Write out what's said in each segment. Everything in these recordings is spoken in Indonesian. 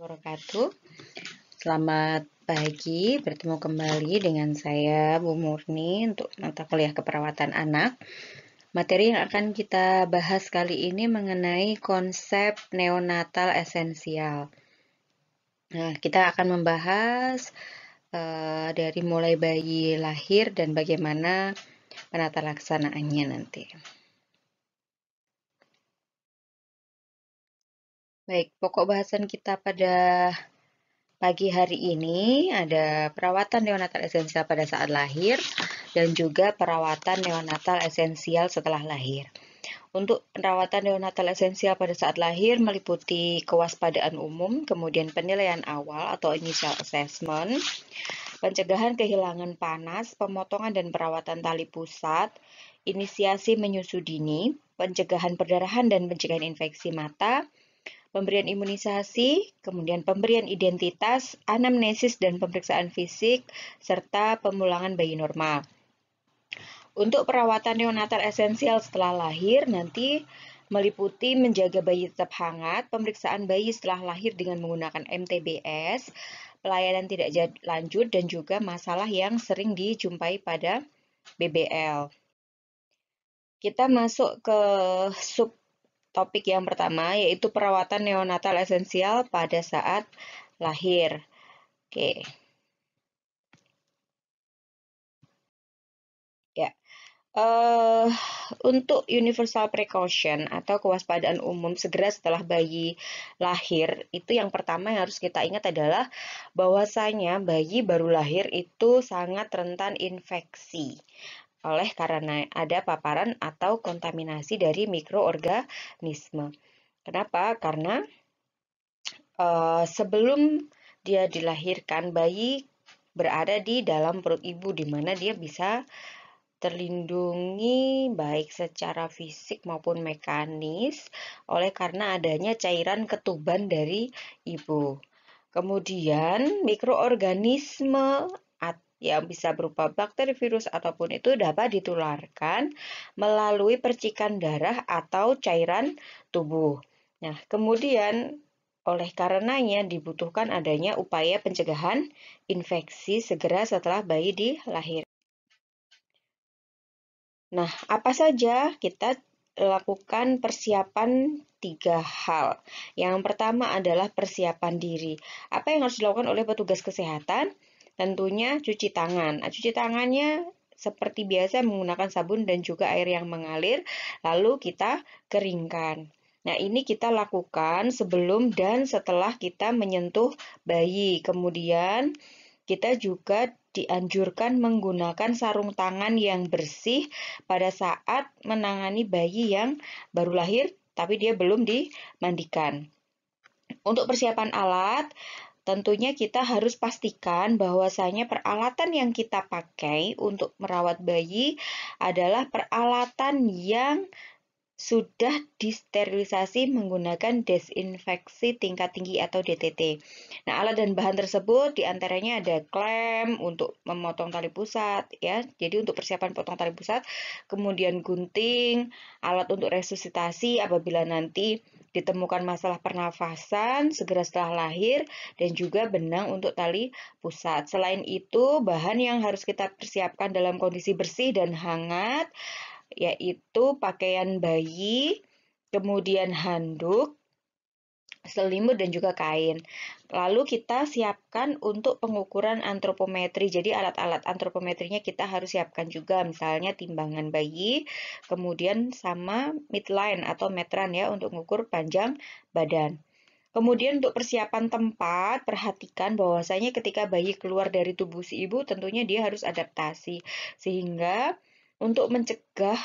wabarakatuh. Selamat pagi, bertemu kembali dengan saya Bu Murni untuk mata kuliah keperawatan anak. Materi yang akan kita bahas kali ini mengenai konsep neonatal esensial. Nah, kita akan membahas uh, dari mulai bayi lahir dan bagaimana penata laksanaannya nanti. Baik, pokok bahasan kita pada pagi hari ini ada perawatan neonatal esensial pada saat lahir dan juga perawatan neonatal esensial setelah lahir. Untuk perawatan neonatal esensial pada saat lahir meliputi kewaspadaan umum, kemudian penilaian awal atau initial assessment, pencegahan kehilangan panas, pemotongan dan perawatan tali pusat, inisiasi menyusu dini, pencegahan perdarahan dan pencegahan infeksi mata, pemberian imunisasi, kemudian pemberian identitas, anamnesis dan pemeriksaan fisik, serta pemulangan bayi normal. Untuk perawatan neonatal esensial setelah lahir nanti meliputi menjaga bayi tetap hangat, pemeriksaan bayi setelah lahir dengan menggunakan MTBS, pelayanan tidak lanjut dan juga masalah yang sering dijumpai pada BBL. Kita masuk ke sub topik yang pertama yaitu perawatan neonatal esensial pada saat lahir. Oke. Ya. Uh, untuk universal precaution atau kewaspadaan umum segera setelah bayi lahir, itu yang pertama yang harus kita ingat adalah bahwasanya bayi baru lahir itu sangat rentan infeksi oleh karena ada paparan atau kontaminasi dari mikroorganisme. Kenapa? Karena uh, sebelum dia dilahirkan, bayi berada di dalam perut ibu, di mana dia bisa terlindungi baik secara fisik maupun mekanis oleh karena adanya cairan ketuban dari ibu. Kemudian mikroorganisme yang bisa berupa bakteri, virus, ataupun itu dapat ditularkan melalui percikan darah atau cairan tubuh. Nah, kemudian oleh karenanya dibutuhkan adanya upaya pencegahan infeksi segera setelah bayi dilahir. Nah, apa saja kita lakukan persiapan tiga hal. Yang pertama adalah persiapan diri. Apa yang harus dilakukan oleh petugas kesehatan? Tentunya cuci tangan. Nah, cuci tangannya seperti biasa menggunakan sabun dan juga air yang mengalir, lalu kita keringkan. Nah, ini kita lakukan sebelum dan setelah kita menyentuh bayi. Kemudian, kita juga dianjurkan menggunakan sarung tangan yang bersih pada saat menangani bayi yang baru lahir, tapi dia belum dimandikan. Untuk persiapan alat, Tentunya kita harus pastikan bahwasanya peralatan yang kita pakai untuk merawat bayi adalah peralatan yang sudah disterilisasi menggunakan desinfeksi tingkat tinggi atau DTT. Nah, alat dan bahan tersebut diantaranya ada klem untuk memotong tali pusat, ya. Jadi untuk persiapan potong tali pusat, kemudian gunting, alat untuk resusitasi apabila nanti ditemukan masalah pernafasan segera setelah lahir, dan juga benang untuk tali pusat. Selain itu, bahan yang harus kita persiapkan dalam kondisi bersih dan hangat, yaitu pakaian bayi, kemudian handuk, selimut dan juga kain. Lalu kita siapkan untuk pengukuran antropometri. Jadi alat-alat antropometrinya kita harus siapkan juga misalnya timbangan bayi, kemudian sama midline atau metran ya untuk mengukur panjang badan. Kemudian untuk persiapan tempat, perhatikan bahwasanya ketika bayi keluar dari tubuh si ibu tentunya dia harus adaptasi sehingga untuk mencegah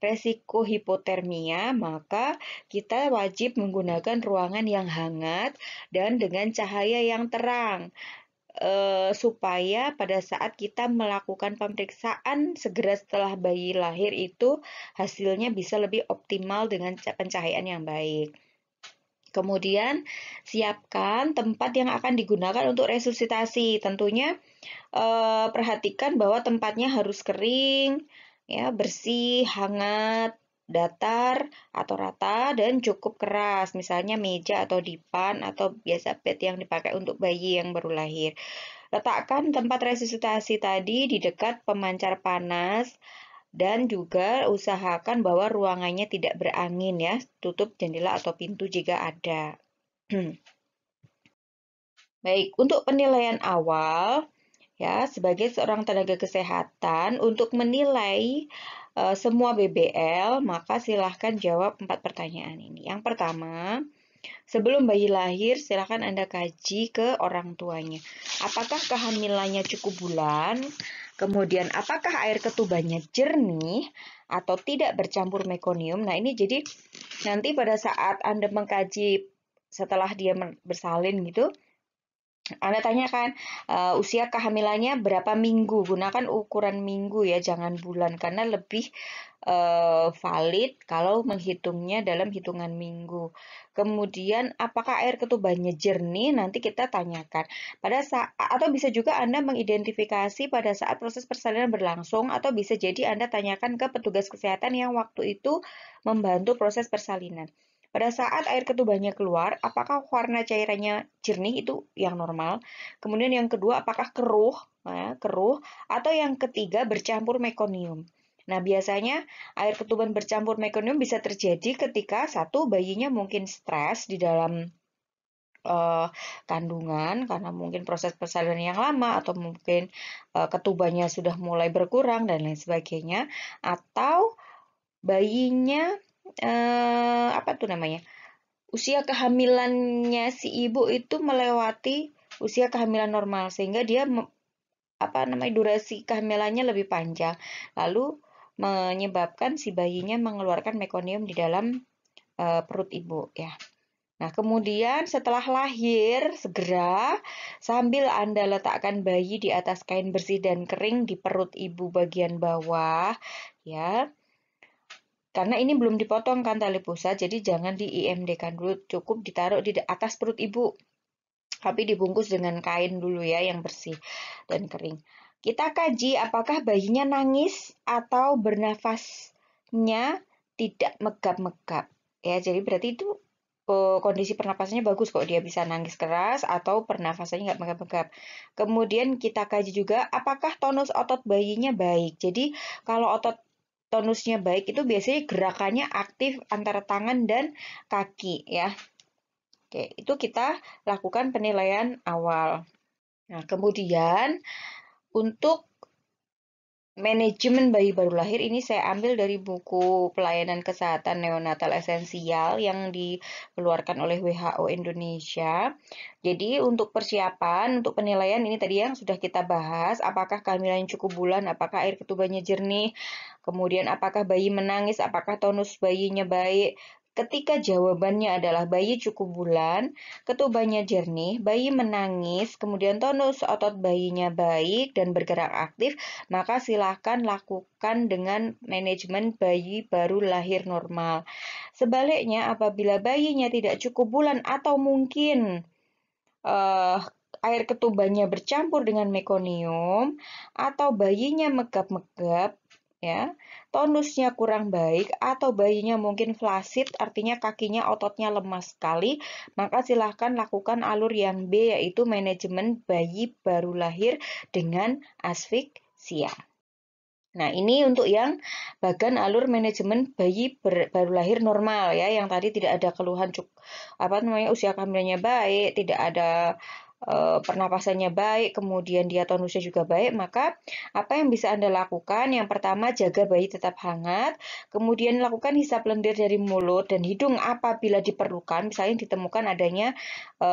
resiko hipotermia, maka kita wajib menggunakan ruangan yang hangat dan dengan cahaya yang terang. E, supaya pada saat kita melakukan pemeriksaan segera setelah bayi lahir itu hasilnya bisa lebih optimal dengan pencahayaan yang baik. Kemudian siapkan tempat yang akan digunakan untuk resusitasi. Tentunya e, perhatikan bahwa tempatnya harus kering, ya bersih, hangat, datar atau rata dan cukup keras misalnya meja atau dipan atau biasa bed yang dipakai untuk bayi yang baru lahir letakkan tempat resusitasi tadi di dekat pemancar panas dan juga usahakan bahwa ruangannya tidak berangin ya tutup jendela atau pintu jika ada baik untuk penilaian awal ya sebagai seorang tenaga kesehatan untuk menilai e, semua BBL maka silahkan jawab empat pertanyaan ini yang pertama sebelum bayi lahir silahkan anda kaji ke orang tuanya apakah kehamilannya cukup bulan kemudian apakah air ketubannya jernih atau tidak bercampur mekonium nah ini jadi nanti pada saat anda mengkaji setelah dia bersalin gitu anda tanyakan uh, eh, usia kehamilannya berapa minggu. Gunakan ukuran minggu ya, jangan bulan karena lebih uh, valid kalau menghitungnya dalam hitungan minggu. Kemudian apakah air ketubannya jernih? Nanti kita tanyakan. Pada saat atau bisa juga Anda mengidentifikasi pada saat proses persalinan berlangsung atau bisa jadi Anda tanyakan ke petugas kesehatan yang waktu itu membantu proses persalinan. Pada saat air ketubannya keluar, apakah warna cairannya jernih itu yang normal? Kemudian yang kedua, apakah keruh? Nah, keruh atau yang ketiga bercampur mekonium. Nah, biasanya air ketuban bercampur mekonium bisa terjadi ketika satu bayinya mungkin stres di dalam uh, kandungan karena mungkin proses persalinan yang lama atau mungkin uh, ketubannya sudah mulai berkurang dan lain sebagainya atau bayinya eh, apa tuh namanya usia kehamilannya si ibu itu melewati usia kehamilan normal sehingga dia apa namanya durasi kehamilannya lebih panjang lalu menyebabkan si bayinya mengeluarkan mekonium di dalam eh, perut ibu ya. Nah, kemudian setelah lahir segera sambil Anda letakkan bayi di atas kain bersih dan kering di perut ibu bagian bawah ya. Karena ini belum dipotong kan tali pusat, jadi jangan di IMD kan dulu, cukup ditaruh di atas perut ibu. Tapi dibungkus dengan kain dulu ya yang bersih dan kering. Kita kaji apakah bayinya nangis atau bernafasnya tidak megap-megap. Ya, jadi berarti itu eh, kondisi pernapasannya bagus kok dia bisa nangis keras atau pernafasannya nggak megap-megap. Kemudian kita kaji juga apakah tonus otot bayinya baik. Jadi kalau otot tonusnya baik itu biasanya gerakannya aktif antara tangan dan kaki ya. Oke, itu kita lakukan penilaian awal. Nah, kemudian untuk manajemen bayi baru lahir ini saya ambil dari buku pelayanan kesehatan neonatal esensial yang dikeluarkan oleh WHO Indonesia. Jadi untuk persiapan, untuk penilaian ini tadi yang sudah kita bahas, apakah kehamilan cukup bulan, apakah air ketubannya jernih, kemudian apakah bayi menangis, apakah tonus bayinya baik, Ketika jawabannya adalah bayi cukup bulan, ketubannya jernih, bayi menangis, kemudian tonus otot bayinya baik dan bergerak aktif, maka silahkan lakukan dengan manajemen bayi baru lahir normal. Sebaliknya, apabila bayinya tidak cukup bulan atau mungkin uh, air ketubannya bercampur dengan mekonium atau bayinya megap-megap, ya tonusnya kurang baik atau bayinya mungkin flasid artinya kakinya ototnya lemas sekali maka silahkan lakukan alur yang B yaitu manajemen bayi baru lahir dengan asfiksia Nah ini untuk yang bagian alur manajemen bayi ber, baru lahir normal ya yang tadi tidak ada keluhan cuk apa namanya usia kehamilannya baik tidak ada e, pernapasannya baik, kemudian dia tonusnya juga baik, maka apa yang bisa Anda lakukan? Yang pertama, jaga bayi tetap hangat, kemudian lakukan hisap lendir dari mulut dan hidung apabila diperlukan, misalnya ditemukan adanya e,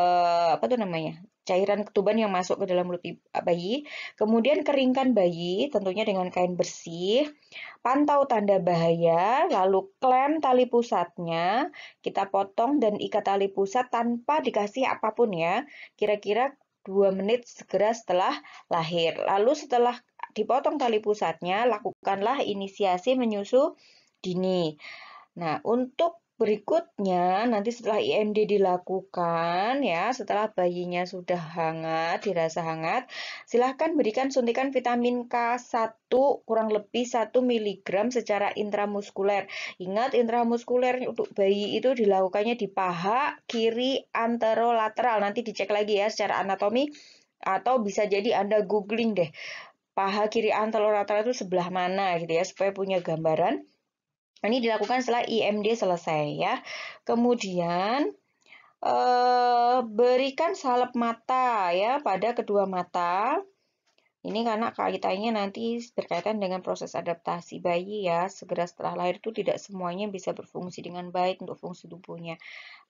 apa tuh namanya? cairan ketuban yang masuk ke dalam mulut ah, bayi. Kemudian keringkan bayi tentunya dengan kain bersih. Pantau tanda bahaya, lalu klem tali pusatnya. Kita potong dan ikat tali pusat tanpa dikasih apapun ya. Kira-kira 2 menit segera setelah lahir. Lalu setelah dipotong tali pusatnya, lakukanlah inisiasi menyusu dini. Nah, untuk Berikutnya, nanti setelah IMD dilakukan, ya, setelah bayinya sudah hangat, dirasa hangat, silahkan berikan suntikan vitamin K1 kurang lebih 1 mg secara intramuskuler. Ingat, intramuskuler untuk bayi itu dilakukannya di paha kiri anterolateral. Nanti dicek lagi ya secara anatomi, atau bisa jadi Anda googling deh, paha kiri anterolateral itu sebelah mana gitu ya, supaya punya gambaran. Nah, ini dilakukan setelah IMD selesai ya. Kemudian eh, berikan salep mata ya pada kedua mata. Ini karena kaitannya nanti berkaitan dengan proses adaptasi bayi ya. Segera setelah lahir itu tidak semuanya bisa berfungsi dengan baik untuk fungsi tubuhnya.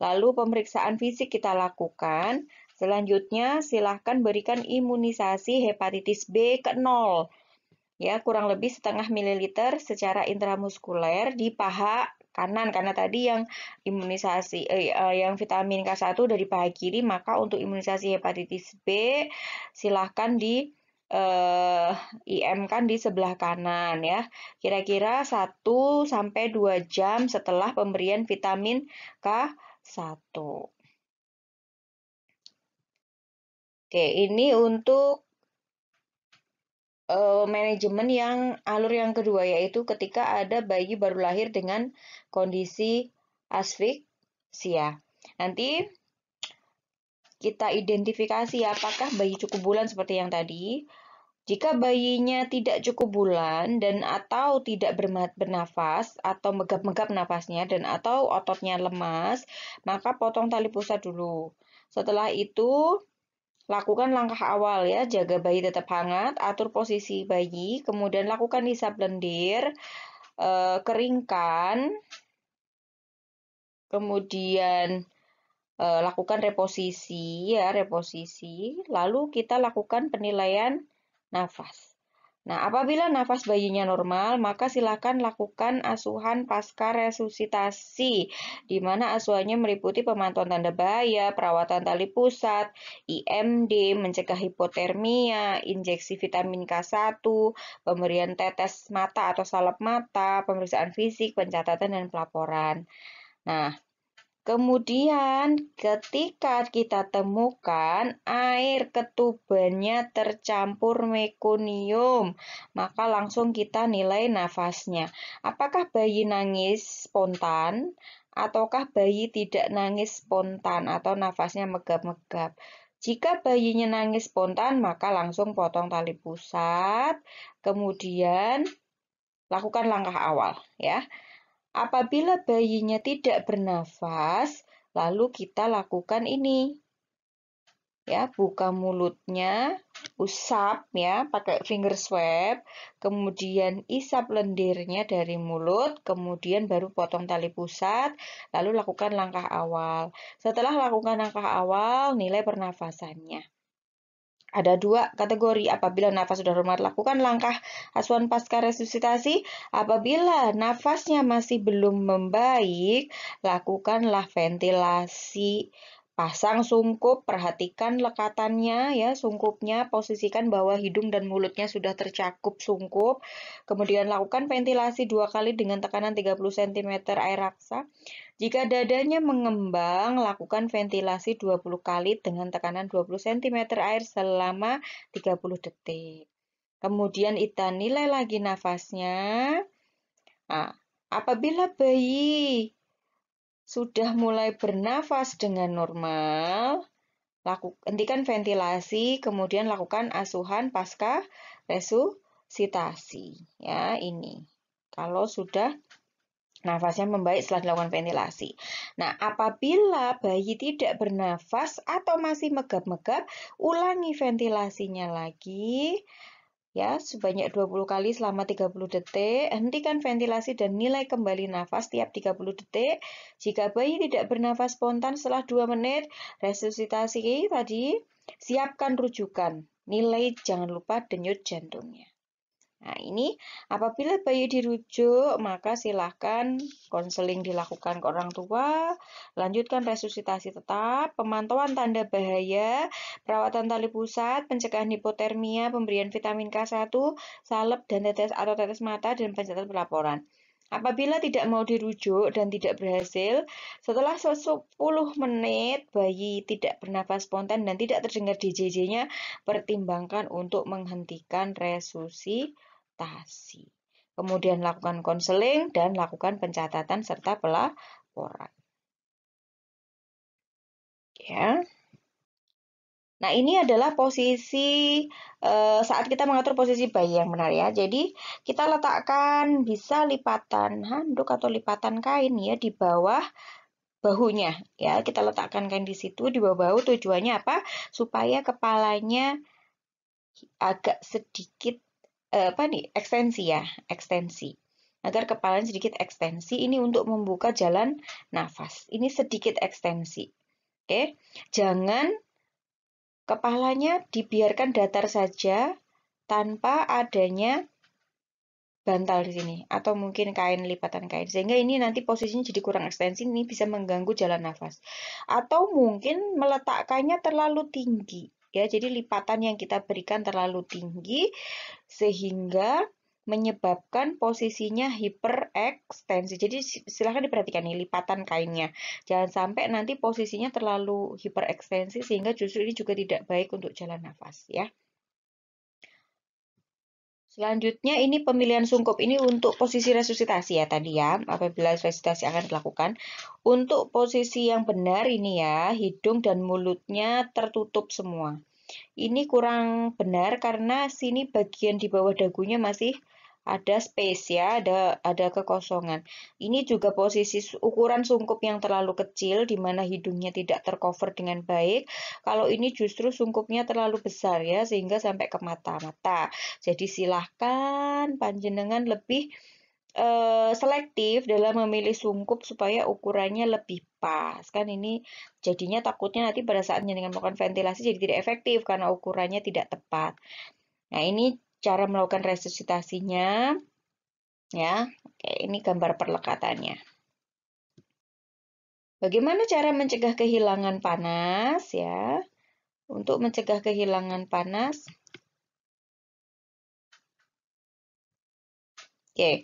Lalu pemeriksaan fisik kita lakukan. Selanjutnya silahkan berikan imunisasi hepatitis B ke 0 ya kurang lebih setengah mililiter secara intramuskuler di paha kanan karena tadi yang imunisasi eh, eh yang vitamin K1 dari paha kiri maka untuk imunisasi hepatitis B silahkan di eh, IM kan di sebelah kanan ya kira-kira 1 sampai 2 jam setelah pemberian vitamin K1 Oke, ini untuk uh, manajemen yang alur yang kedua yaitu ketika ada bayi baru lahir dengan kondisi asfiksia. Nanti kita identifikasi apakah bayi cukup bulan seperti yang tadi. Jika bayinya tidak cukup bulan dan atau tidak bernafas atau megap-megap nafasnya dan atau ototnya lemas, maka potong tali pusat dulu. Setelah itu Lakukan langkah awal ya, jaga bayi tetap hangat, atur posisi bayi, kemudian lakukan hisap lendir, eh, keringkan, kemudian eh, lakukan reposisi ya, reposisi, lalu kita lakukan penilaian nafas. Nah, apabila nafas bayinya normal, maka silakan lakukan asuhan pasca resusitasi, di mana asuhannya meliputi pemantauan tanda bahaya, perawatan tali pusat, IMD, mencegah hipotermia, injeksi vitamin K1, pemberian tetes mata atau salep mata, pemeriksaan fisik, pencatatan, dan pelaporan. Nah, Kemudian ketika kita temukan air ketubannya tercampur mekonium, maka langsung kita nilai nafasnya. Apakah bayi nangis spontan ataukah bayi tidak nangis spontan atau nafasnya megap-megap? Jika bayinya nangis spontan, maka langsung potong tali pusat, kemudian lakukan langkah awal ya. Apabila bayinya tidak bernafas, lalu kita lakukan ini. Ya, buka mulutnya, usap ya pakai finger swab, kemudian isap lendirnya dari mulut, kemudian baru potong tali pusat, lalu lakukan langkah awal. Setelah lakukan langkah awal, nilai pernafasannya ada dua kategori apabila nafas sudah normal lakukan langkah asuhan pasca resusitasi apabila nafasnya masih belum membaik lakukanlah ventilasi pasang sungkup perhatikan lekatannya ya sungkupnya posisikan bahwa hidung dan mulutnya sudah tercakup sungkup kemudian lakukan ventilasi dua kali dengan tekanan 30 cm air raksa jika dadanya mengembang, lakukan ventilasi 20 kali dengan tekanan 20 cm air selama 30 detik. Kemudian kita nilai lagi nafasnya. Nah, apabila bayi sudah mulai bernafas dengan normal, lakukan hentikan ventilasi, kemudian lakukan asuhan pasca resusitasi. Ya, ini. Kalau sudah Nafasnya membaik setelah dilakukan ventilasi. Nah, apabila bayi tidak bernafas atau masih megap-megap, ulangi ventilasinya lagi ya sebanyak 20 kali selama 30 detik. Hentikan ventilasi dan nilai kembali nafas tiap 30 detik. Jika bayi tidak bernafas spontan setelah 2 menit, resusitasi tadi siapkan rujukan. Nilai jangan lupa denyut jantungnya. Nah, ini apabila bayi dirujuk, maka silahkan konseling dilakukan ke orang tua, lanjutkan resusitasi tetap, pemantauan tanda bahaya, perawatan tali pusat, pencegahan hipotermia, pemberian vitamin K1, salep dan tetes atau tetes mata, dan pencatatan pelaporan. Apabila tidak mau dirujuk dan tidak berhasil, setelah 10 menit bayi tidak bernafas spontan dan tidak terdengar DJJ-nya, pertimbangkan untuk menghentikan resusitasi. Kemudian lakukan konseling dan lakukan pencatatan serta pelaporan. Ya. Yeah. Nah, ini adalah posisi e, saat kita mengatur posisi bayi yang benar ya. Jadi, kita letakkan bisa lipatan handuk atau lipatan kain ya di bawah bahunya ya. Kita letakkan kain di situ di bawah bahu tujuannya apa? Supaya kepalanya agak sedikit e, apa nih? ekstensi ya, ekstensi. Agar kepalanya sedikit ekstensi ini untuk membuka jalan nafas. Ini sedikit ekstensi. Oke. Jangan Kepalanya dibiarkan datar saja tanpa adanya bantal di sini atau mungkin kain lipatan kain sehingga ini nanti posisinya jadi kurang ekstensi ini bisa mengganggu jalan nafas atau mungkin meletakkannya terlalu tinggi ya jadi lipatan yang kita berikan terlalu tinggi sehingga menyebabkan posisinya hiperekstensi. Jadi silahkan diperhatikan nih lipatan kainnya. Jangan sampai nanti posisinya terlalu hiperekstensi sehingga justru ini juga tidak baik untuk jalan nafas ya. Selanjutnya ini pemilihan sungkup ini untuk posisi resusitasi ya tadi ya, apabila resusitasi akan dilakukan. Untuk posisi yang benar ini ya, hidung dan mulutnya tertutup semua. Ini kurang benar karena sini bagian di bawah dagunya masih ada space ya, ada ada kekosongan. Ini juga posisi ukuran sungkup yang terlalu kecil di mana hidungnya tidak tercover dengan baik. Kalau ini justru sungkupnya terlalu besar ya sehingga sampai ke mata-mata. Jadi silahkan panjenengan lebih eh, selektif dalam memilih sungkup supaya ukurannya lebih pas kan ini jadinya takutnya nanti pada saatnya dengan melakukan ventilasi jadi tidak efektif karena ukurannya tidak tepat nah ini cara melakukan resusitasinya. Ya, oke, ini gambar perlekatannya. Bagaimana cara mencegah kehilangan panas ya? Untuk mencegah kehilangan panas. Oke.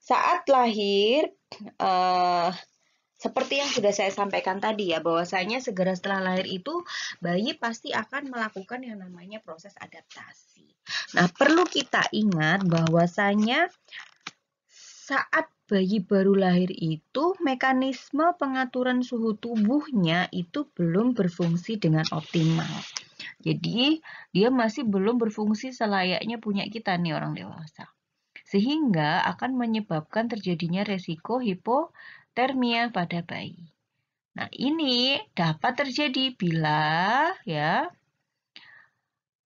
Saat lahir eh, seperti yang sudah saya sampaikan tadi ya, bahwasanya segera setelah lahir itu bayi pasti akan melakukan yang namanya proses adaptasi. Nah, perlu kita ingat bahwasanya saat bayi baru lahir itu mekanisme pengaturan suhu tubuhnya itu belum berfungsi dengan optimal. Jadi, dia masih belum berfungsi selayaknya punya kita nih orang dewasa. Sehingga akan menyebabkan terjadinya resiko hipotermia pada bayi. Nah, ini dapat terjadi bila ya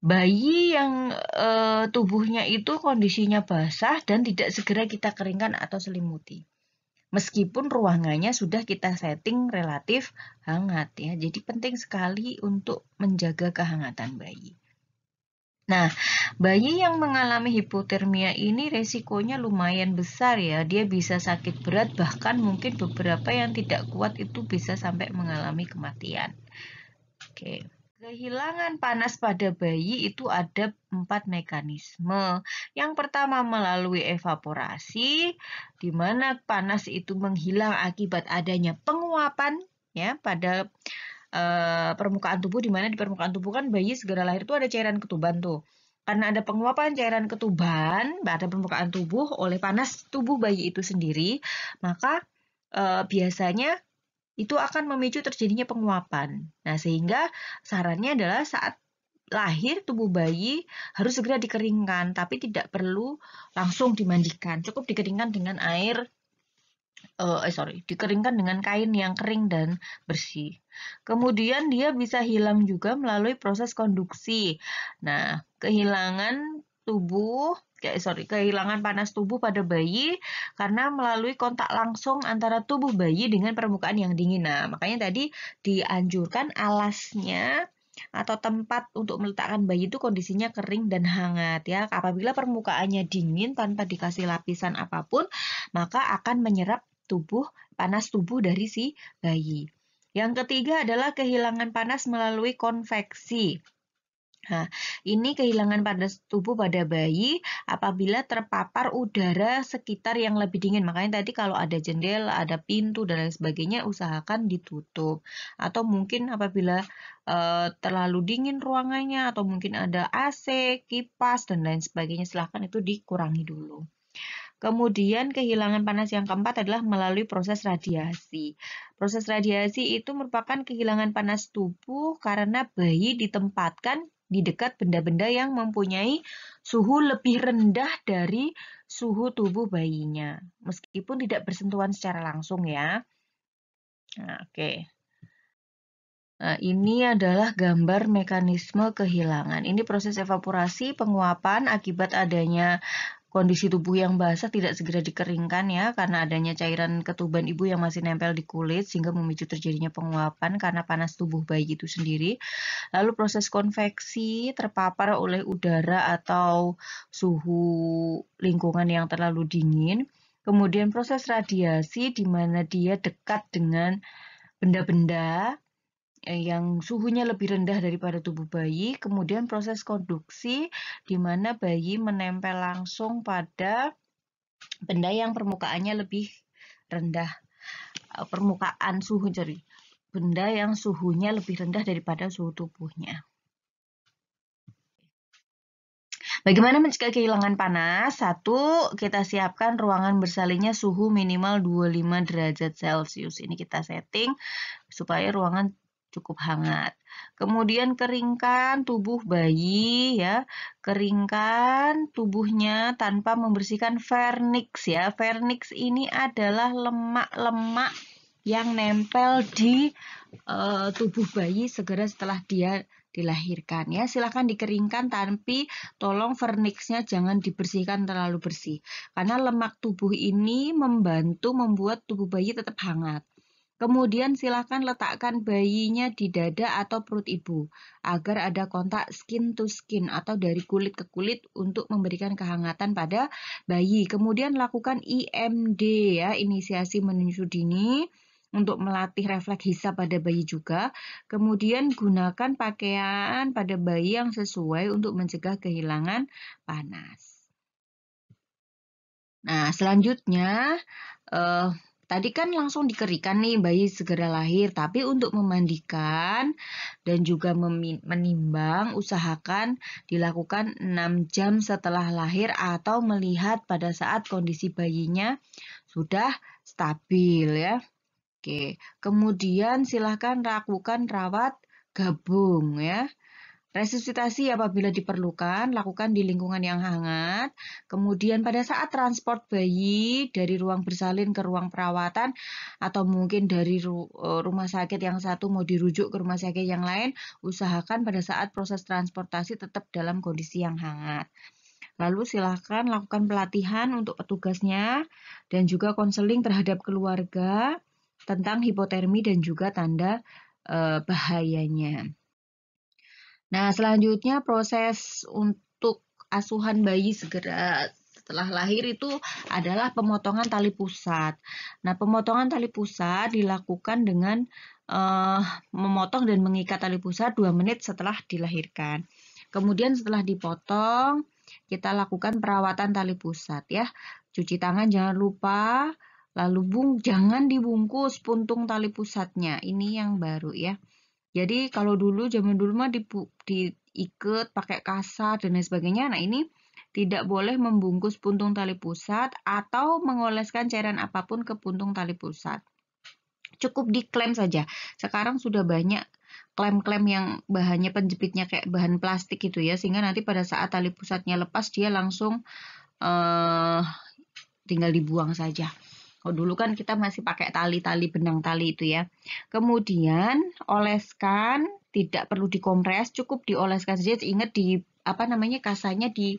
bayi yang e, tubuhnya itu kondisinya basah dan tidak segera kita keringkan atau selimuti. Meskipun ruangannya sudah kita setting relatif hangat ya. Jadi penting sekali untuk menjaga kehangatan bayi. Nah, bayi yang mengalami hipotermia ini resikonya lumayan besar ya. Dia bisa sakit berat bahkan mungkin beberapa yang tidak kuat itu bisa sampai mengalami kematian. Oke. Okay. Kehilangan panas pada bayi itu ada empat mekanisme. Yang pertama melalui evaporasi, di mana panas itu menghilang akibat adanya penguapan ya pada e, permukaan tubuh, di mana di permukaan tubuh kan bayi segera lahir itu ada cairan ketuban tuh. Karena ada penguapan cairan ketuban pada permukaan tubuh oleh panas tubuh bayi itu sendiri, maka e, biasanya itu akan memicu terjadinya penguapan. Nah, sehingga sarannya adalah saat lahir tubuh bayi harus segera dikeringkan, tapi tidak perlu langsung dimandikan. Cukup dikeringkan dengan air, eh, eh sorry, dikeringkan dengan kain yang kering dan bersih. Kemudian dia bisa hilang juga melalui proses konduksi. Nah, kehilangan tubuh sorry kehilangan panas tubuh pada bayi karena melalui kontak langsung antara tubuh bayi dengan permukaan yang dingin. Nah, makanya tadi dianjurkan alasnya atau tempat untuk meletakkan bayi itu kondisinya kering dan hangat ya. Apabila permukaannya dingin tanpa dikasih lapisan apapun, maka akan menyerap tubuh panas tubuh dari si bayi. Yang ketiga adalah kehilangan panas melalui konveksi. Nah, ini kehilangan panas tubuh pada bayi apabila terpapar udara sekitar yang lebih dingin. Makanya tadi kalau ada jendela, ada pintu dan lain sebagainya usahakan ditutup. Atau mungkin apabila e, terlalu dingin ruangannya atau mungkin ada AC, kipas dan lain sebagainya silahkan itu dikurangi dulu. Kemudian kehilangan panas yang keempat adalah melalui proses radiasi. Proses radiasi itu merupakan kehilangan panas tubuh karena bayi ditempatkan di dekat benda-benda yang mempunyai suhu lebih rendah dari suhu tubuh bayinya, meskipun tidak bersentuhan secara langsung ya. Nah, Oke. Okay. Nah, ini adalah gambar mekanisme kehilangan. Ini proses evaporasi penguapan akibat adanya Kondisi tubuh yang basah tidak segera dikeringkan ya karena adanya cairan ketuban ibu yang masih nempel di kulit sehingga memicu terjadinya penguapan karena panas tubuh bayi itu sendiri. Lalu proses konveksi terpapar oleh udara atau suhu lingkungan yang terlalu dingin. Kemudian proses radiasi di mana dia dekat dengan benda-benda Eh, yang suhunya lebih rendah daripada tubuh bayi, kemudian proses konduksi di mana bayi menempel langsung pada benda yang permukaannya lebih rendah eh, permukaan suhu jadi benda yang suhunya lebih rendah daripada suhu tubuhnya. Bagaimana mencegah kehilangan panas? Satu, kita siapkan ruangan bersalinnya suhu minimal 25 derajat Celcius. Ini kita setting supaya ruangan cukup hangat. Kemudian keringkan tubuh bayi ya, keringkan tubuhnya tanpa membersihkan vernix ya. Vernix ini adalah lemak-lemak yang nempel di uh, tubuh bayi segera setelah dia dilahirkan ya. Silahkan dikeringkan tapi tolong vernixnya jangan dibersihkan terlalu bersih. Karena lemak tubuh ini membantu membuat tubuh bayi tetap hangat. Kemudian silakan letakkan bayinya di dada atau perut ibu agar ada kontak skin to skin atau dari kulit ke kulit untuk memberikan kehangatan pada bayi. Kemudian lakukan IMD ya, inisiasi menuju dini untuk melatih refleks hisap pada bayi juga. Kemudian gunakan pakaian pada bayi yang sesuai untuk mencegah kehilangan panas. Nah, selanjutnya Uh, Tadi kan langsung dikerikan nih bayi segera lahir, tapi untuk memandikan dan juga menimbang usahakan dilakukan 6 jam setelah lahir atau melihat pada saat kondisi bayinya sudah stabil ya. Oke, kemudian silahkan lakukan rawat gabung ya. Resusitasi apabila diperlukan, lakukan di lingkungan yang hangat. Kemudian pada saat transport bayi dari ruang bersalin ke ruang perawatan atau mungkin dari ru e, rumah sakit yang satu mau dirujuk ke rumah sakit yang lain, usahakan pada saat proses transportasi tetap dalam kondisi yang hangat. Lalu silakan lakukan pelatihan untuk petugasnya dan juga konseling terhadap keluarga tentang hipotermi dan juga tanda e, bahayanya. Nah, selanjutnya proses untuk asuhan bayi segera setelah lahir itu adalah pemotongan tali pusat. Nah, pemotongan tali pusat dilakukan dengan uh, memotong dan mengikat tali pusat 2 menit setelah dilahirkan. Kemudian setelah dipotong, kita lakukan perawatan tali pusat ya. Cuci tangan jangan lupa, lalu bung jangan dibungkus puntung tali pusatnya. Ini yang baru ya. Jadi kalau dulu zaman dulu mah dipu, diikat pakai kasa dan lain sebagainya. Nah ini tidak boleh membungkus puntung tali pusat atau mengoleskan cairan apapun ke puntung tali pusat. Cukup diklaim saja. Sekarang sudah banyak klaim-klaim yang bahannya penjepitnya kayak bahan plastik gitu ya, sehingga nanti pada saat tali pusatnya lepas dia langsung uh, tinggal dibuang saja. Oh, dulu kan kita masih pakai tali-tali benang tali itu ya. Kemudian oleskan, tidak perlu dikompres, cukup dioleskan saja. Ingat di apa namanya kasanya di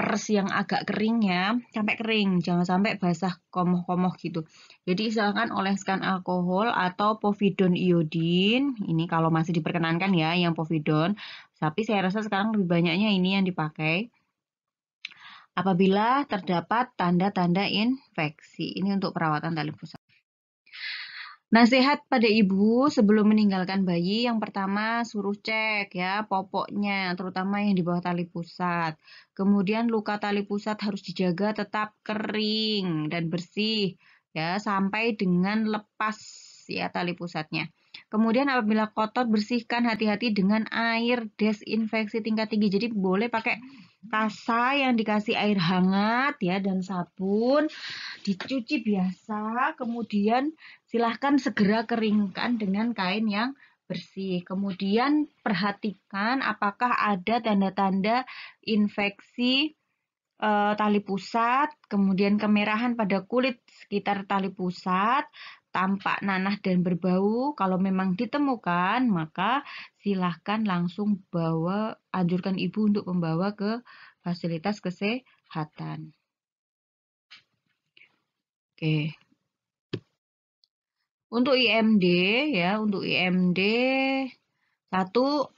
pers yang agak kering ya, sampai kering, jangan sampai basah komoh-komoh gitu. Jadi silakan oleskan alkohol atau povidon iodin. Ini kalau masih diperkenankan ya yang povidon. Tapi saya rasa sekarang lebih banyaknya ini yang dipakai apabila terdapat tanda-tanda infeksi. Ini untuk perawatan tali pusat. Nasihat pada ibu sebelum meninggalkan bayi, yang pertama suruh cek ya popoknya, terutama yang di bawah tali pusat. Kemudian luka tali pusat harus dijaga tetap kering dan bersih ya sampai dengan lepas ya tali pusatnya. Kemudian apabila kotor bersihkan hati-hati dengan air desinfeksi tingkat tinggi. Jadi boleh pakai tasa yang dikasih air hangat ya dan sabun dicuci biasa kemudian silahkan segera keringkan dengan kain yang bersih kemudian perhatikan apakah ada tanda-tanda infeksi e, tali pusat kemudian kemerahan pada kulit sekitar tali pusat tampak nanah dan berbau, kalau memang ditemukan, maka silahkan langsung bawa, anjurkan ibu untuk membawa ke fasilitas kesehatan. Oke. Untuk IMD ya, untuk IMD satu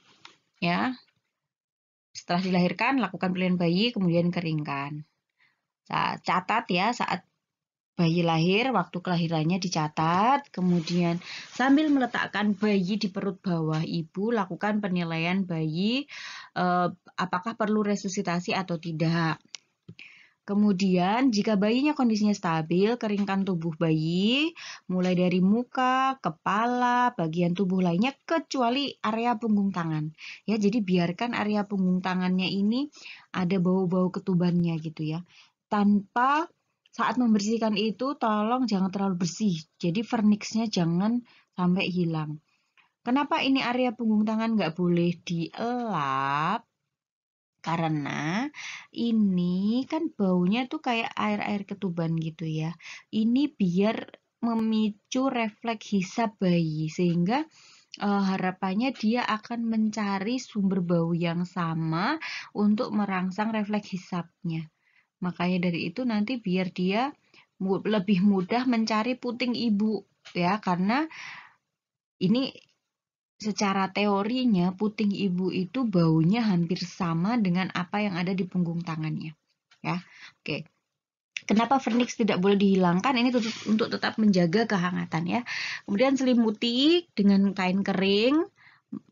ya. Setelah dilahirkan lakukan pilihan bayi kemudian keringkan. Catat ya saat bayi lahir, waktu kelahirannya dicatat, kemudian sambil meletakkan bayi di perut bawah ibu, lakukan penilaian bayi eh, apakah perlu resusitasi atau tidak. Kemudian, jika bayinya kondisinya stabil, keringkan tubuh bayi mulai dari muka, kepala, bagian tubuh lainnya kecuali area punggung tangan. Ya, jadi biarkan area punggung tangannya ini ada bau-bau ketubannya gitu ya. Tanpa saat membersihkan itu tolong jangan terlalu bersih. Jadi vernixnya jangan sampai hilang. Kenapa ini area punggung tangan nggak boleh dielap? Karena ini kan baunya tuh kayak air-air ketuban gitu ya. Ini biar memicu refleks hisap bayi sehingga uh, harapannya dia akan mencari sumber bau yang sama untuk merangsang refleks hisapnya. Makanya dari itu nanti biar dia lebih mudah mencari puting ibu ya karena ini secara teorinya puting ibu itu baunya hampir sama dengan apa yang ada di punggung tangannya ya oke kenapa vernix tidak boleh dihilangkan ini untuk, untuk tetap menjaga kehangatan ya kemudian selimuti dengan kain kering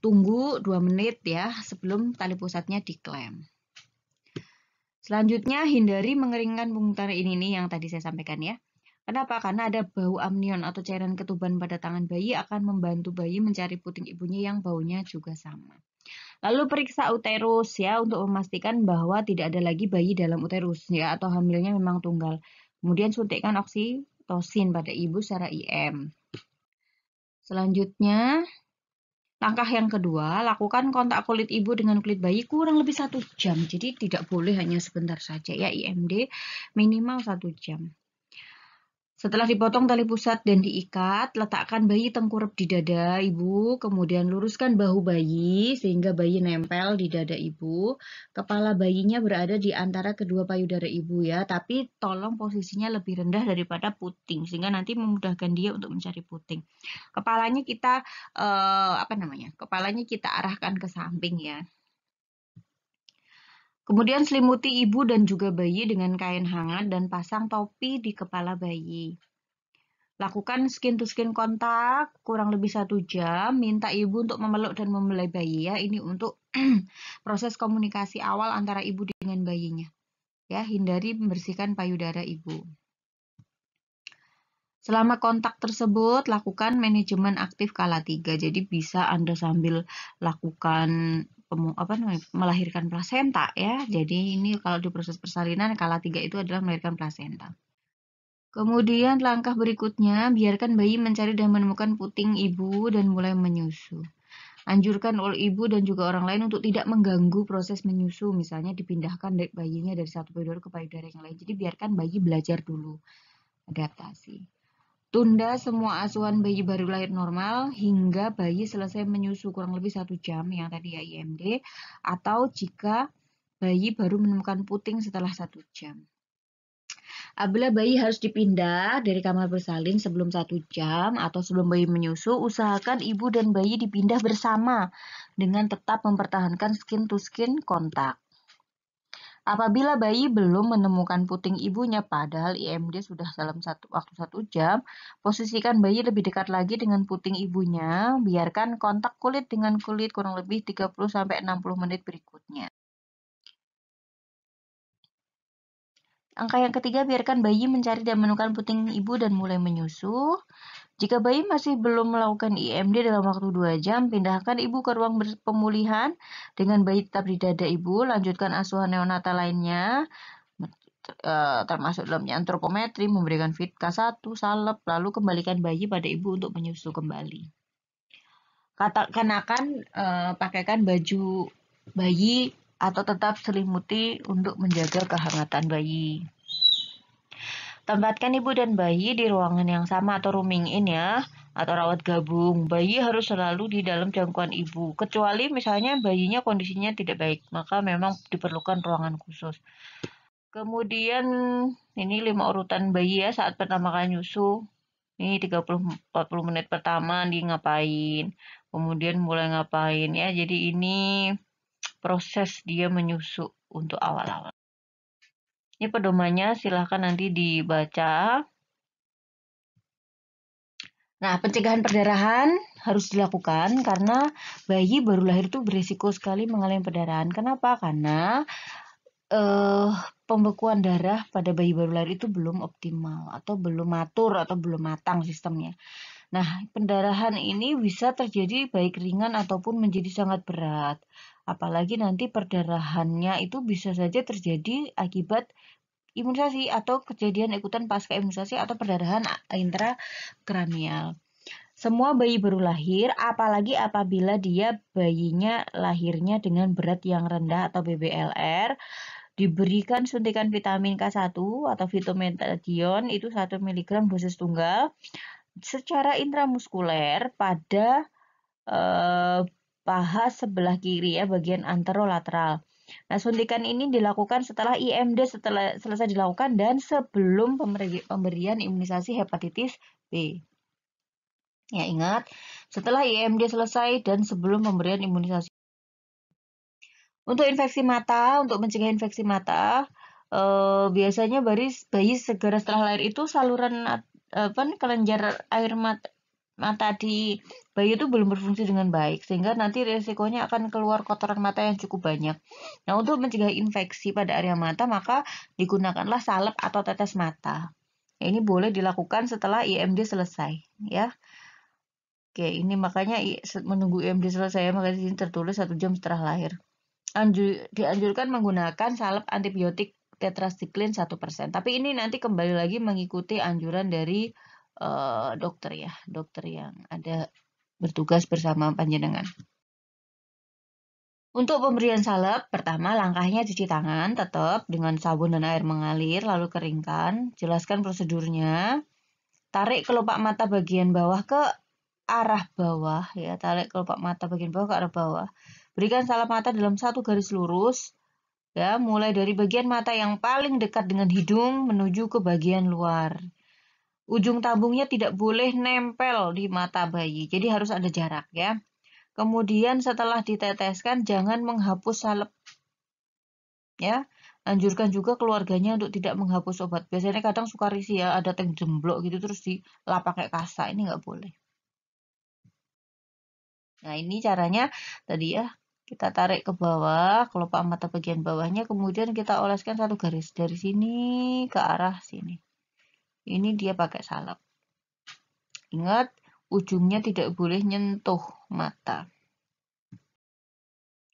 tunggu 2 menit ya sebelum tali pusatnya diklaim Selanjutnya, hindari mengeringkan tangan ini nih yang tadi saya sampaikan ya. Kenapa? Karena ada bau amnion atau cairan ketuban pada tangan bayi akan membantu bayi mencari puting ibunya yang baunya juga sama. Lalu periksa uterus ya untuk memastikan bahwa tidak ada lagi bayi dalam uterus ya atau hamilnya memang tunggal. Kemudian suntikkan oksitosin pada ibu secara IM. Selanjutnya, Langkah yang kedua, lakukan kontak kulit ibu dengan kulit bayi kurang lebih satu jam. Jadi tidak boleh hanya sebentar saja ya IMD minimal satu jam. Setelah dipotong tali pusat dan diikat, letakkan bayi tengkurap di dada ibu, kemudian luruskan bahu bayi sehingga bayi nempel di dada ibu. Kepala bayinya berada di antara kedua payudara ibu ya, tapi tolong posisinya lebih rendah daripada puting sehingga nanti memudahkan dia untuk mencari puting. Kepalanya kita eh, apa namanya? Kepalanya kita arahkan ke samping ya. Kemudian selimuti ibu dan juga bayi dengan kain hangat dan pasang topi di kepala bayi. Lakukan skin to skin kontak kurang lebih satu jam. Minta ibu untuk memeluk dan membelai bayi ya. Ini untuk proses komunikasi awal antara ibu dengan bayinya. Ya, hindari membersihkan payudara ibu. Selama kontak tersebut, lakukan manajemen aktif kala tiga. Jadi bisa Anda sambil lakukan apa namanya melahirkan plasenta ya. Jadi ini kalau di proses persalinan kala tiga itu adalah melahirkan plasenta. Kemudian langkah berikutnya biarkan bayi mencari dan menemukan puting ibu dan mulai menyusu. Anjurkan oleh ibu dan juga orang lain untuk tidak mengganggu proses menyusu, misalnya dipindahkan bayinya dari satu payudara ke payudara yang lain. Jadi biarkan bayi belajar dulu adaptasi. Tunda semua asuhan bayi baru lahir normal hingga bayi selesai menyusu kurang lebih satu jam yang tadi ya IMD atau jika bayi baru menemukan puting setelah satu jam. Apabila bayi harus dipindah dari kamar bersalin sebelum satu jam atau sebelum bayi menyusu, usahakan ibu dan bayi dipindah bersama dengan tetap mempertahankan skin to skin kontak. Apabila bayi belum menemukan puting ibunya, padahal IMD sudah dalam satu, waktu satu jam, posisikan bayi lebih dekat lagi dengan puting ibunya, biarkan kontak kulit dengan kulit kurang lebih 30-60 menit berikutnya. Angka yang ketiga, biarkan bayi mencari dan menemukan puting ibu dan mulai menyusu. Jika bayi masih belum melakukan IMD dalam waktu 2 jam, pindahkan ibu ke ruang pemulihan dengan bayi tetap di dada ibu, lanjutkan asuhan neonata lainnya, eh, termasuk dalamnya antropometri, memberikan fit K1, salep, lalu kembalikan bayi pada ibu untuk menyusu kembali. Kenakan eh, pakaikan baju bayi atau tetap selimuti untuk menjaga kehangatan bayi. Tempatkan ibu dan bayi di ruangan yang sama atau rooming in ya, atau rawat gabung. Bayi harus selalu di dalam jangkauan ibu, kecuali misalnya bayinya kondisinya tidak baik, maka memang diperlukan ruangan khusus. Kemudian ini lima urutan bayi ya saat pertama kali nyusu. Ini 30 40 menit pertama di ngapain. Kemudian mulai ngapain ya. Jadi ini proses dia menyusu untuk awal-awal. Ini pedomannya silahkan nanti dibaca. Nah, pencegahan perdarahan harus dilakukan karena bayi baru lahir itu berisiko sekali mengalami perdarahan. Kenapa? Karena eh, pembekuan darah pada bayi baru lahir itu belum optimal atau belum matur atau belum matang sistemnya. Nah, pendarahan ini bisa terjadi baik ringan ataupun menjadi sangat berat. Apalagi nanti perdarahannya itu bisa saja terjadi akibat imunisasi atau kejadian ikutan pasca imunisasi atau perdarahan intrakranial. Semua bayi baru lahir, apalagi apabila dia bayinya lahirnya dengan berat yang rendah atau BBLR, diberikan suntikan vitamin K1 atau fitometidion itu 1 mg dosis tunggal secara intramuskuler pada uh, paha sebelah kiri ya bagian anterolateral. Nah, suntikan ini dilakukan setelah IMD setelah selesai dilakukan dan sebelum pemberian imunisasi hepatitis B. Ya, ingat, setelah IMD selesai dan sebelum pemberian imunisasi. Untuk infeksi mata, untuk mencegah infeksi mata, eh, biasanya baris bayi segera setelah lahir itu saluran apa kelenjar air mata mata nah, di bayi itu belum berfungsi dengan baik sehingga nanti resikonya akan keluar kotoran mata yang cukup banyak. Nah, untuk mencegah infeksi pada area mata maka digunakanlah salep atau tetes mata. Ya, ini boleh dilakukan setelah IMD selesai, ya. Oke, ini makanya menunggu IMD selesai maka makanya di sini tertulis satu jam setelah lahir. Anju, dianjurkan menggunakan salep antibiotik tetrasiklin 1%. Tapi ini nanti kembali lagi mengikuti anjuran dari Eh, dokter ya, dokter yang ada bertugas bersama panjenengan. Untuk pemberian salep, pertama langkahnya cuci tangan tetap dengan sabun dan air mengalir, lalu keringkan. Jelaskan prosedurnya. Tarik kelopak mata bagian bawah ke arah bawah ya, tarik kelopak mata bagian bawah ke arah bawah. Berikan salep mata dalam satu garis lurus ya, mulai dari bagian mata yang paling dekat dengan hidung menuju ke bagian luar Ujung tabungnya tidak boleh nempel di mata bayi, jadi harus ada jarak ya. Kemudian setelah diteteskan jangan menghapus salep. Ya, anjurkan juga keluarganya untuk tidak menghapus obat. Biasanya kadang suka risih ya, ada teng jemblok gitu terus dilap pakai kasa, ini nggak boleh. Nah, ini caranya tadi ya, kita tarik ke bawah, kelopak mata bagian bawahnya, kemudian kita oleskan satu garis dari sini ke arah sini. Ini dia pakai salep. Ingat, ujungnya tidak boleh nyentuh mata.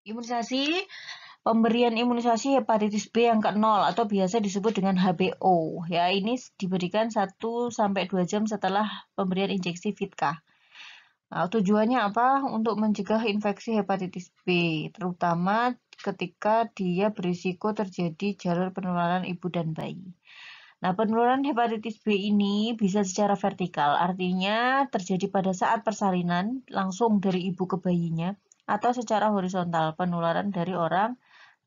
Imunisasi pemberian imunisasi hepatitis B yang ke-0 atau biasa disebut dengan HBO. Ya, ini diberikan 1 sampai 2 jam setelah pemberian injeksi Vitka. Nah, tujuannya apa? Untuk mencegah infeksi hepatitis B, terutama ketika dia berisiko terjadi jalur penularan ibu dan bayi. Nah, penularan hepatitis B ini bisa secara vertikal, artinya terjadi pada saat persalinan langsung dari ibu ke bayinya, atau secara horizontal, penularan dari orang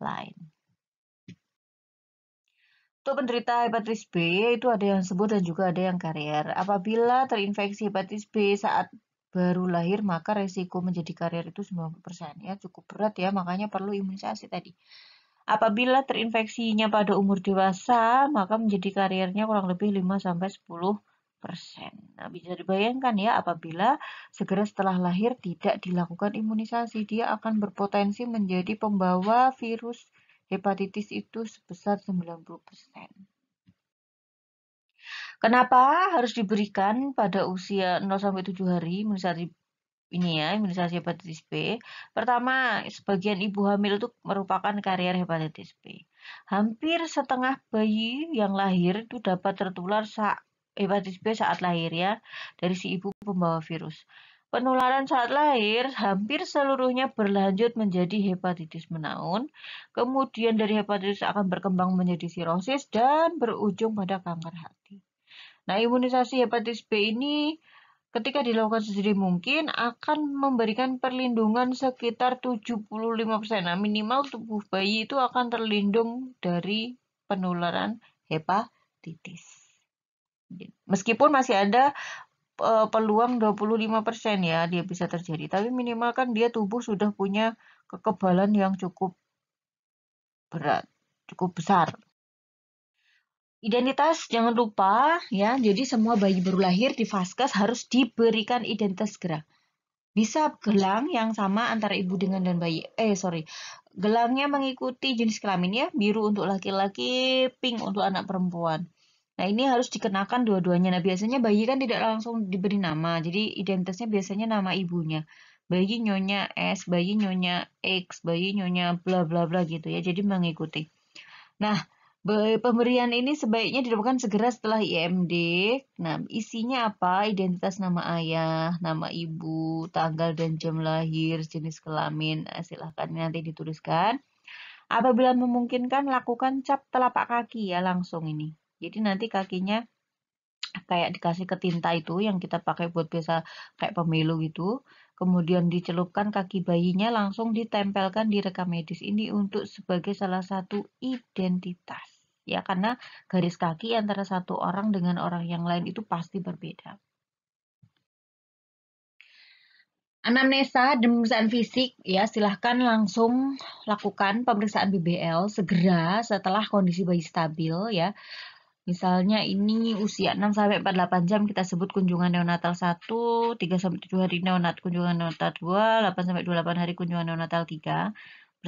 lain. Untuk penderita hepatitis B, itu ada yang sebut dan juga ada yang karier. Apabila terinfeksi hepatitis B saat baru lahir, maka resiko menjadi karier itu 90%. Ya, cukup berat ya, makanya perlu imunisasi tadi. Apabila terinfeksinya pada umur dewasa, maka menjadi kariernya kurang lebih 5-10 persen. Nah, bisa dibayangkan ya apabila segera setelah lahir tidak dilakukan imunisasi, dia akan berpotensi menjadi pembawa virus hepatitis itu sebesar 90 persen. Kenapa harus diberikan pada usia 0-7 hari imunisasi ini ya, imunisasi hepatitis B. Pertama, sebagian ibu hamil itu merupakan karier hepatitis B. Hampir setengah bayi yang lahir itu dapat tertular saat hepatitis B saat lahir ya dari si ibu pembawa virus. Penularan saat lahir hampir seluruhnya berlanjut menjadi hepatitis menaun, kemudian dari hepatitis akan berkembang menjadi sirosis dan berujung pada kanker hati. Nah, imunisasi hepatitis B ini ketika dilakukan sendiri mungkin akan memberikan perlindungan sekitar 75%. Nah, minimal tubuh bayi itu akan terlindung dari penularan hepatitis. Meskipun masih ada uh, peluang 25% ya dia bisa terjadi, tapi minimal kan dia tubuh sudah punya kekebalan yang cukup berat, cukup besar Identitas jangan lupa ya. Jadi semua bayi baru lahir di vaskes harus diberikan identitas gerak. Bisa gelang yang sama antara ibu dengan dan bayi. Eh sorry, gelangnya mengikuti jenis kelamin ya. Biru untuk laki-laki, pink untuk anak perempuan. Nah ini harus dikenakan dua-duanya. Nah biasanya bayi kan tidak langsung diberi nama. Jadi identitasnya biasanya nama ibunya. Bayi nyonya S, bayi nyonya X, bayi nyonya bla bla bla gitu ya. Jadi mengikuti. Nah, Pemberian ini sebaiknya dilakukan segera setelah IMD. Nah, isinya apa? Identitas nama ayah, nama ibu, tanggal dan jam lahir, jenis kelamin. Nah, silahkan nanti dituliskan. Apabila memungkinkan, lakukan cap telapak kaki ya langsung ini. Jadi nanti kakinya kayak dikasih ke tinta itu yang kita pakai buat biasa kayak pemilu gitu. Kemudian dicelupkan kaki bayinya langsung ditempelkan di rekam medis ini untuk sebagai salah satu identitas ya karena garis kaki antara satu orang dengan orang yang lain itu pasti berbeda. Anamnesa pemeriksaan fisik ya silahkan langsung lakukan pemeriksaan BBL segera setelah kondisi bayi stabil ya. Misalnya ini usia 6 sampai 48 jam kita sebut kunjungan neonatal 1, 3 sampai 7 hari neonat kunjungan neonatal 2, 8 sampai 28 hari kunjungan neonatal 3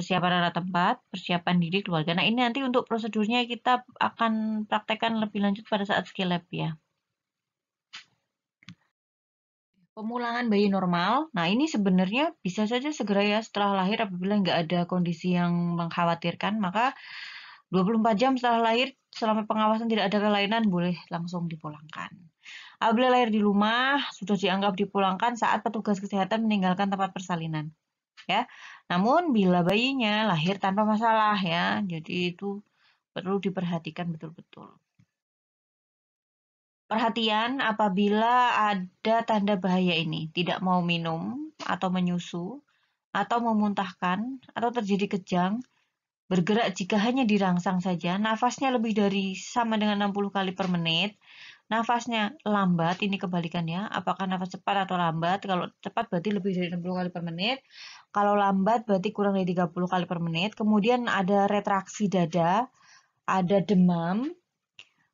persiapan arah tempat, persiapan diri keluarga. Nah, ini nanti untuk prosedurnya kita akan praktekkan lebih lanjut pada saat skill lab ya. Pemulangan bayi normal, nah ini sebenarnya bisa saja segera ya setelah lahir apabila nggak ada kondisi yang mengkhawatirkan, maka 24 jam setelah lahir selama pengawasan tidak ada kelainan boleh langsung dipulangkan. Apabila lahir di rumah, sudah dianggap dipulangkan saat petugas kesehatan meninggalkan tempat persalinan. Ya, namun bila bayinya lahir tanpa masalah ya, jadi itu perlu diperhatikan betul-betul. Perhatian apabila ada tanda bahaya ini, tidak mau minum atau menyusu, atau memuntahkan, atau terjadi kejang, bergerak jika hanya dirangsang saja, nafasnya lebih dari sama dengan 60 kali per menit, nafasnya lambat, ini kebalikannya, apakah nafas cepat atau lambat, kalau cepat berarti lebih dari 60 kali per menit, kalau lambat berarti kurang dari 30 kali per menit, kemudian ada retraksi dada, ada demam,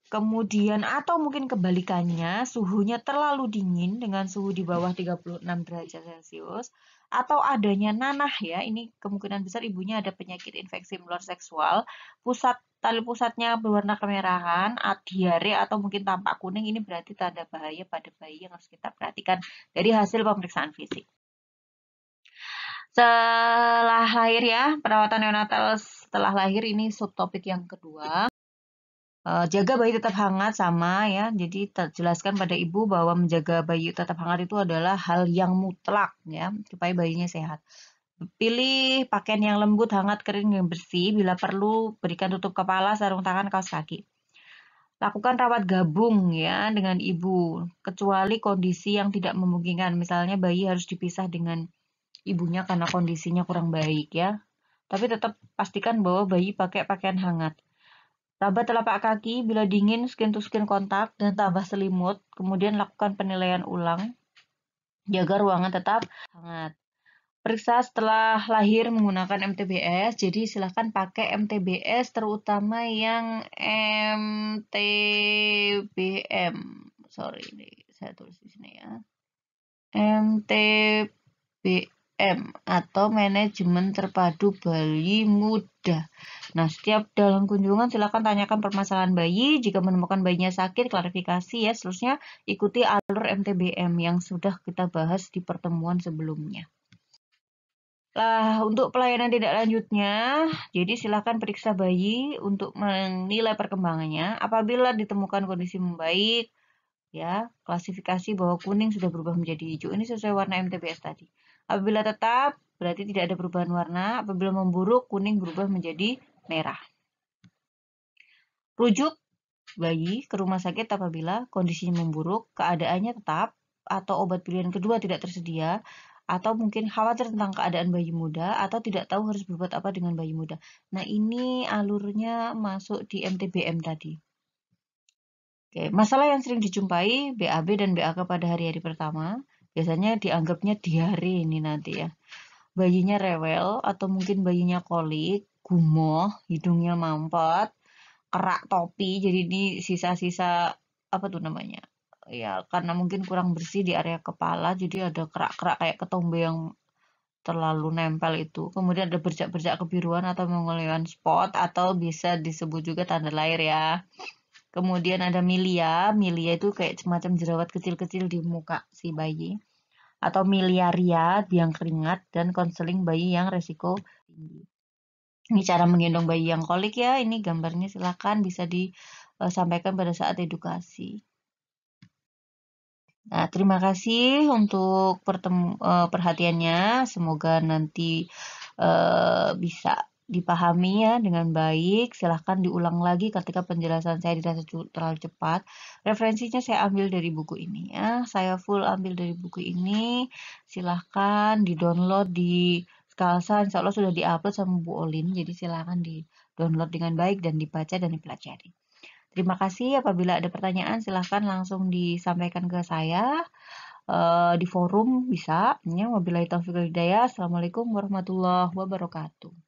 kemudian atau mungkin kebalikannya, suhunya terlalu dingin dengan suhu di bawah 36 derajat Celcius, atau adanya nanah ya, ini kemungkinan besar ibunya ada penyakit infeksi menular seksual, pusat Tali pusatnya berwarna kemerahan, diare atau mungkin tampak kuning ini berarti tanda bahaya pada bayi yang harus kita perhatikan dari hasil pemeriksaan fisik. Setelah lahir ya, perawatan neonatal setelah lahir ini subtopik yang kedua e, jaga bayi tetap hangat sama ya. Jadi jelaskan pada ibu bahwa menjaga bayi tetap hangat itu adalah hal yang mutlak ya supaya bayinya sehat. Pilih pakaian yang lembut, hangat, kering, dan bersih. Bila perlu, berikan tutup kepala, sarung tangan, kaos kaki. Lakukan rawat gabung ya dengan ibu, kecuali kondisi yang tidak memungkinkan. Misalnya bayi harus dipisah dengan ibunya karena kondisinya kurang baik ya. Tapi tetap pastikan bahwa bayi pakai pakaian hangat. Raba telapak kaki bila dingin skin to skin kontak dan tambah selimut. Kemudian lakukan penilaian ulang. Jaga ruangan tetap hangat periksa setelah lahir menggunakan MTBS. Jadi silahkan pakai MTBS terutama yang MTBM. Sorry, ini saya tulis di sini ya. MTBM atau Manajemen Terpadu Bayi Muda. Nah, setiap dalam kunjungan silahkan tanyakan permasalahan bayi. Jika menemukan bayinya sakit, klarifikasi ya. Seterusnya ikuti alur MTBM yang sudah kita bahas di pertemuan sebelumnya. Nah, untuk pelayanan tindak lanjutnya, jadi silakan periksa bayi untuk menilai perkembangannya. Apabila ditemukan kondisi membaik, ya, klasifikasi bahwa kuning sudah berubah menjadi hijau ini sesuai warna MTBS tadi. Apabila tetap, berarti tidak ada perubahan warna. Apabila memburuk, kuning berubah menjadi merah. Rujuk bayi ke rumah sakit apabila kondisinya memburuk, keadaannya tetap, atau obat pilihan kedua tidak tersedia, atau mungkin khawatir tentang keadaan bayi muda atau tidak tahu harus berbuat apa dengan bayi muda. Nah, ini alurnya masuk di MTBM tadi. Oke, masalah yang sering dijumpai BAB dan BAK pada hari-hari pertama biasanya dianggapnya diare ini nanti ya. Bayinya rewel atau mungkin bayinya kolik, gumoh, hidungnya mampet, kerak topi, jadi ini sisa-sisa apa tuh namanya ya karena mungkin kurang bersih di area kepala jadi ada kerak-kerak kayak ketombe yang terlalu nempel itu kemudian ada berjak-berjak kebiruan atau mengeluarkan spot atau bisa disebut juga tanda lahir ya kemudian ada milia milia itu kayak semacam jerawat kecil-kecil di muka si bayi atau miliaria biang keringat dan konseling bayi yang resiko tinggi ini cara menggendong bayi yang kolik ya ini gambarnya silahkan bisa disampaikan eh, pada saat edukasi Nah, terima kasih untuk eh, perhatiannya. Semoga nanti eh, bisa dipahami ya dengan baik. Silahkan diulang lagi ketika penjelasan saya dirasa terlalu cepat. Referensinya saya ambil dari buku ini ya. Saya full ambil dari buku ini. Silahkan di-download di Skalsa. Insya Allah sudah di-upload sama Bu Olin. Jadi silahkan di-download dengan baik dan dibaca dan dipelajari. Terima kasih. Apabila ada pertanyaan, silahkan langsung disampaikan ke saya eh, di forum bisa. Ya, wabillahi taufiq hidayah. Assalamualaikum warahmatullahi wabarakatuh.